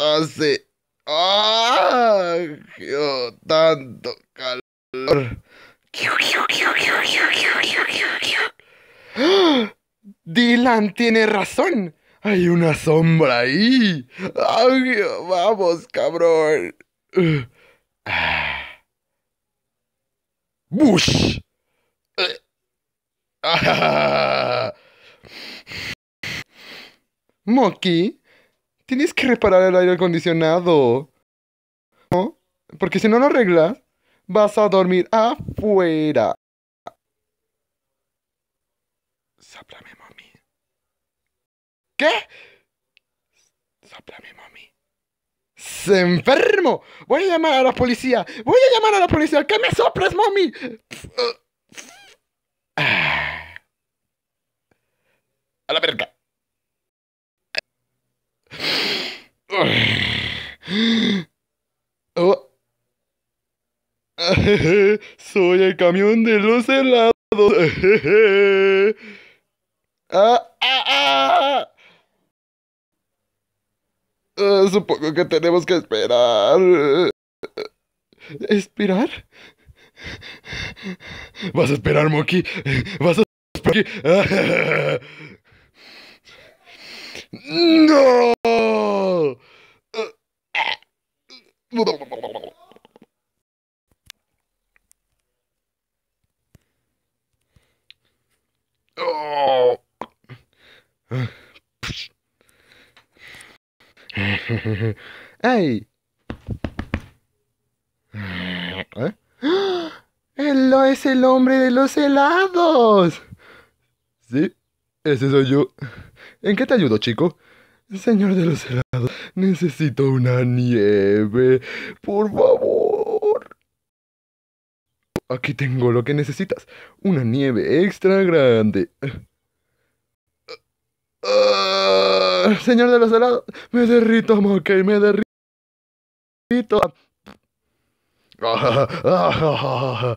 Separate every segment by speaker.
Speaker 1: hace tanto calor. Dylan tiene razón. Hay una sombra ahí. ¡Ay, vamos, cabrón. Bush. Moki Tienes que reparar el aire acondicionado. ¿No? Porque si no lo arreglas, vas a dormir afuera. Sáplame, mami. ¿Qué? Sáplame, mami. ¡Se enfermo! Voy a llamar a la policía. Voy a llamar a la policía. ¡Que me soples, mami! Ah. A la verga. Oh. Soy el camión de los helados. Ah, ah, ah. supongo que tenemos que esperar. ¿Esperar? ¿Vas a esperar, aquí ¿Vas a esperar? ¡No! Oh. ¿Eh? es el hombre de los helados! Sí, ese soy yo. ¿En qué te ayudo, chico? Señor de los helados, necesito una nieve, por favor. Aquí tengo lo que necesitas, una nieve extra grande. Ah, señor de los helados, me derrito, que me derrito. Ah,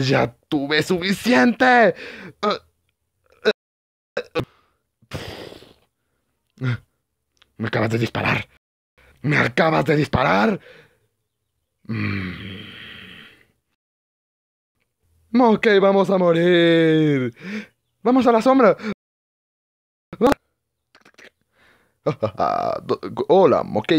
Speaker 1: ya tuve suficiente. Ah, Me acabas de disparar. Me acabas de disparar. Mm. vamos a morir. Vamos a la sombra. Hola, ok.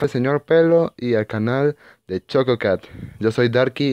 Speaker 1: El señor Pelo y al canal de Choco Cat. Yo soy Darky